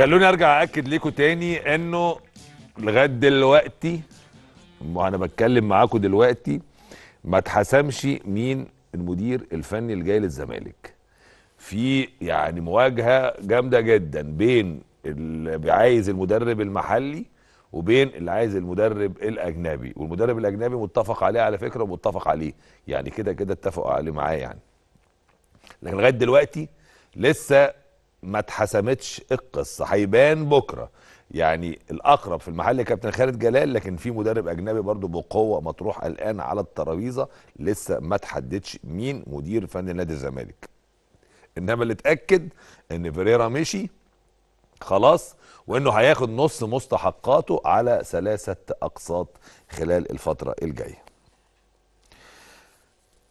خلوني ارجع اكد لكم تاني انه لغايه دلوقتي وانا بتكلم معاكم دلوقتي ما اتحسمش مين المدير الفني اللي جاي للزمالك في يعني مواجهه جامده جدا بين اللي عايز المدرب المحلي وبين اللي عايز المدرب الاجنبي والمدرب الاجنبي متفق عليه على فكره ومتفق عليه يعني كده كده اتفقوا عليه معاه يعني لكن لغايه دلوقتي لسه ما اتحسمتش القصه هيبان بكره يعني الاقرب في المحل كابتن خالد جلال لكن في مدرب اجنبي برضو بقوه مطروح الان على الترابيزه لسه ما تحددش مين مدير فني نادي الزمالك انما اللي اتاكد ان فيريرا مشي خلاص وانه هياخد نص مستحقاته على ثلاثه اقساط خلال الفتره الجايه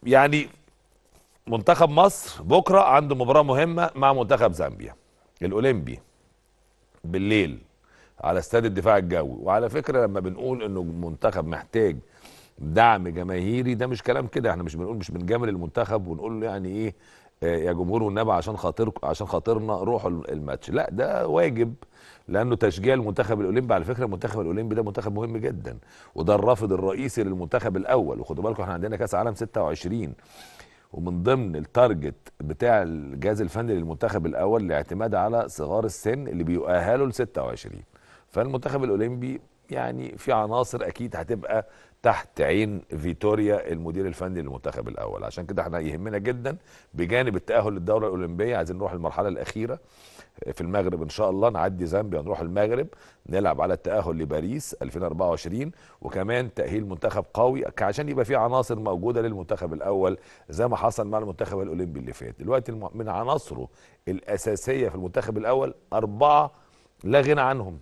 يعني منتخب مصر بكره عنده مباراه مهمه مع منتخب زامبيا الاولمبي بالليل على استاد الدفاع الجوي وعلى فكره لما بنقول انه المنتخب محتاج دعم جماهيري ده مش كلام كده احنا مش بنقول مش بنجامل المنتخب ونقول له يعني ايه آه، يا جمهور والنبي عشان خاطركم عشان خاطرنا روحوا الماتش لا ده واجب لانه تشجيع المنتخب الاولمبي على فكره المنتخب الاولمبي ده منتخب مهم جدا وده الرافض الرئيسي للمنتخب الاول وخدوا بالكم احنا عندنا كاس عالم 26 ومن ضمن التارجت بتاع الجهاز الفني للمنتخب الاول الاعتماد على صغار السن اللي بيؤهلوا ل 26 فالمنتخب الاولمبي يعني في عناصر اكيد هتبقى تحت عين فيتوريا المدير الفني للمنتخب الاول عشان كده احنا يهمنا جدا بجانب التاهل للدوره الاولمبيه عايزين نروح المرحله الاخيره في المغرب ان شاء الله نعدي زامبيا نروح المغرب نلعب على التاهل لباريس 2024 وكمان تاهيل منتخب قوي عشان يبقى في عناصر موجوده للمنتخب الاول زي ما حصل مع المنتخب الاولمبي اللي فات دلوقتي من عناصره الاساسيه في المنتخب الاول اربعه لا غنى عنهم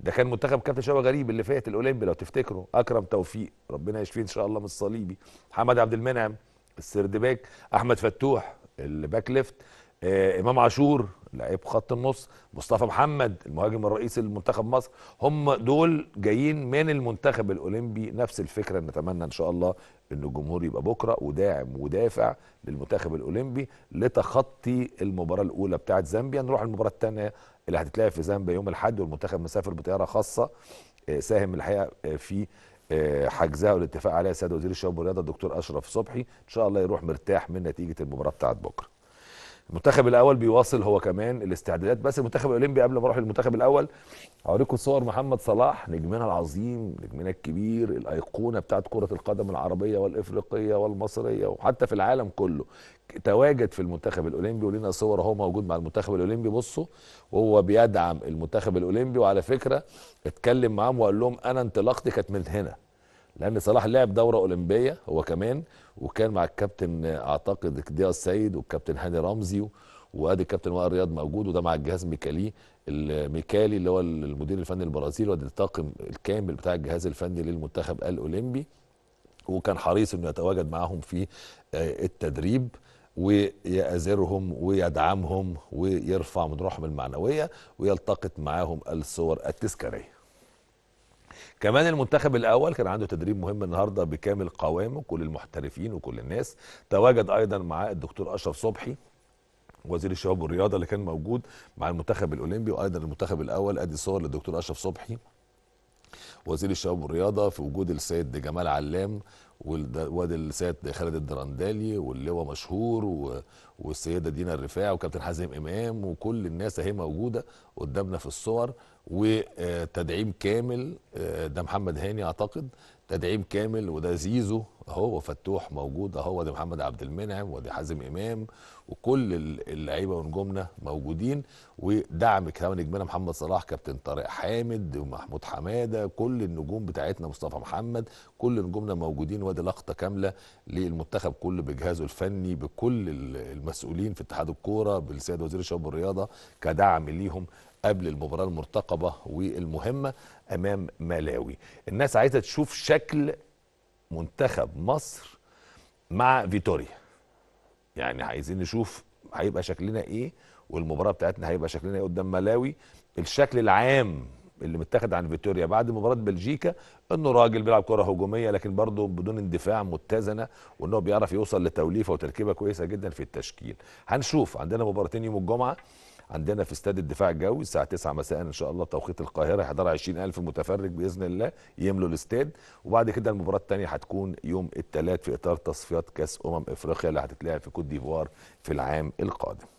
ده كان منتخب كابتن شباب غريب اللي فات الاولمبي لو تفتكروا اكرم توفيق ربنا يشفيه ان شاء الله من الصليبي محمد عبد المنعم السردباك احمد فتوح الباك ليفت آه امام عاشور لعيب خط النص مصطفى محمد المهاجم الرئيسي لمنتخب مصر هم دول جايين من المنتخب الاولمبي نفس الفكره نتمنى ان شاء الله ان الجمهور يبقى بكره وداعم ودافع للمنتخب الاولمبي لتخطي المباراه الاولى بتاعه زامبيا نروح المباراه الثانيه اللي هتتلعب في زامبيا يوم الاحد والمنتخب مسافر بطياره خاصه آه، ساهم الحقيقه آه، في آه، حجزها والاتفاق عليها سيد وزير الشباب والرياضه الدكتور اشرف صبحي ان شاء الله يروح مرتاح من نتيجه المباراه بتاعه بكره المنتخب الاول بيواصل هو كمان الاستعدادات بس المنتخب الاولمبي قبل ما اروح للمنتخب الاول هوريكم صور محمد صلاح نجمنا العظيم نجمنا الكبير الايقونه بتاعت كره القدم العربيه والافريقيه والمصريه وحتى في العالم كله تواجد في المنتخب الاولمبي ولنا صور اهو موجود مع المنتخب الاولمبي بصوا وهو بيدعم المنتخب الاولمبي وعلى فكره اتكلم معاهم وقال لهم انا انطلاقتي كانت من هنا لان صلاح لعب دوره اولمبيه هو كمان وكان مع الكابتن اعتقد دياز السيد والكابتن هاني رمزي وادي الكابتن وائل رياض موجود وده مع الجهاز ميكالي الميكالي اللي هو المدير الفني البرازيلي وادي الطاقم الكامل بتاع الجهاز الفني للمنتخب الاولمبي وكان حريص انه يتواجد معاهم في آه، التدريب ويأزرهم ويدعمهم ويرفع من روحهم المعنويه ويلتقط معاهم الصور التذكاريه كمان المنتخب الاول كان عنده تدريب مهم النهارده بكامل قوامه كل المحترفين وكل الناس تواجد ايضا معاه الدكتور اشرف صبحي وزير الشباب والرياضه اللي كان موجود مع المنتخب الاولمبي وايضا المنتخب الاول ادي صور للدكتور اشرف صبحي وزير الشباب والرياضه في وجود السيد جمال علام وادي السيد خالد الدرندالي واللواء مشهور و... والسيده دينا الرفاع وكابتن حازم امام وكل الناس اهي موجوده قدامنا في الصور وتدعيم كامل آه، ده محمد هاني اعتقد تدعيم كامل وده زيزو اهو وفتوح موجود اهو ده محمد عبد المنعم ودي حازم امام وكل اللعيبه ونجومنا موجودين ودعم كمان نجمنا محمد صلاح كابتن طارق حامد ومحمود حماده كل النجوم بتاعتنا مصطفى محمد كل نجومنا موجودين وادي لقطه كامله للمنتخب كله بجهازه الفني بكل المسؤولين في اتحاد الكوره بالسيد وزير الشباب والرياضه كدعم ليهم قبل المباراة المرتقبة والمهمة أمام ملاوي الناس عايزة تشوف شكل منتخب مصر مع فيتوريا يعني عايزين نشوف هيبقى شكلنا ايه والمباراه بتاعتنا هيبقى شكلنا ايه قدام ملاوي الشكل العام اللي متاخد عن فيتوريا بعد مباراه بلجيكا انه راجل بيلعب كره هجوميه لكن برضه بدون اندفاع متزنه وانه بيعرف يوصل لتوليفه وتركيبه كويسه جدا في التشكيل هنشوف عندنا مباراتين يوم الجمعه عندنا في استاد الدفاع الجوي الساعه 9 مساء ان شاء الله توقيت القاهره هيحضرها 20000 متفرج باذن الله يملوا الاستاد وبعد كده المباراه الثانيه هتكون يوم الثلاث في اطار تصفيات كاس امم افريقيا اللي هتتلعب في كوت ديفوار في العام القادم